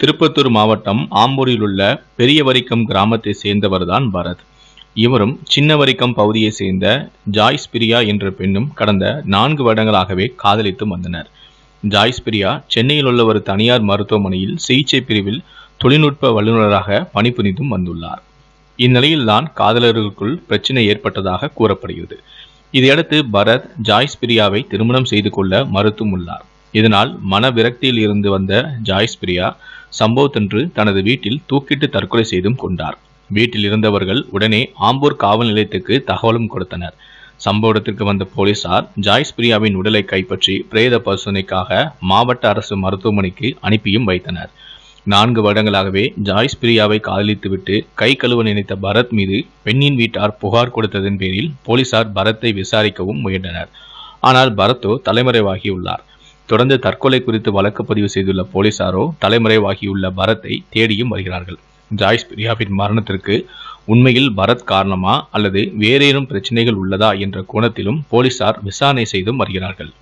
திருப்பத்தூர் மாவட்டம் ஆம்பூரில் உள்ள பெரிய வரிக்கம் கிராமத்தை சேர்ந்தவர்தான் பரத் இவரும் சின்ன வரிக்கம் பகுதியை சேர்ந்த ஜாய்ஸ் பிரியா என்ற பெண்ணும் கடந்த நான்கு வருடங்களாகவே காதலித்து வந்தனர் ஜாய்ஸ் பிரியா சென்னையில் உள்ள ஒரு தனியார் மருத்துவமனையில் சிகிச்சை பிரிவில் தொழில்நுட்ப வல்லுநராக பணிபுரிந்தும் வந்துள்ளார் இந்நிலையில்தான் காதலர்களுக்குள் பிரச்சனை ஏற்பட்டதாக கூறப்படுகிறது இதையடுத்து பரத் ஜாய்ஸ் பிரியாவை திருமணம் செய்து கொள்ள மறுத்தும் உள்ளார் இதனால் மன விரக்தியில் இருந்து வந்த ஜாய்ஸ் பிரியா சம்பவத்தன்று தனது வீட்டில் தூக்கிட்டு தற்கொலை செய்தும் கொண்டார் வீட்டில் இருந்தவர்கள் உடனே ஆம்பூர் காவல் நிலையத்துக்கு தகவலும் கொடுத்தனர் சம்பவ இடத்திற்கு வந்த போலீசார் ஜாய்ஸ் பிரியாவின் உடலை கைப்பற்றி பிரேத பரிசோதனைக்காக மாவட்ட அரசு மருத்துவமனைக்கு அனுப்பியும் வைத்தனர் நான்கு வருடங்களாகவே ஜாய்ஸ் பிரியாவை காதலித்துவிட்டு கை கழுவ நினைத்த பரத் மீது பெண்ணின் வீட்டார் புகார் கொடுத்ததன் பேரில் போலீசார் பரத்தை விசாரிக்கவும் முயன்றனர் ஆனால் பரத்தோ தலைமறைவாகியுள்ளார் தொடர்ந்து தற்கொலை குறித்து வழக்கு பதிவு செய்துள்ள போலீசாரோ தலைமறைவாகியுள்ள பரத்தை தேடியும் வருகிறார்கள் ஜாய்ஸ் பிரியாவின் மரணத்திற்கு உண்மையில் பரத் காரணமா அல்லது வேறேனும் பிரச்சனைகள் உள்ளதா என்ற கோணத்திலும் போலீசார் விசாரணை செய்தும் வருகிறார்கள்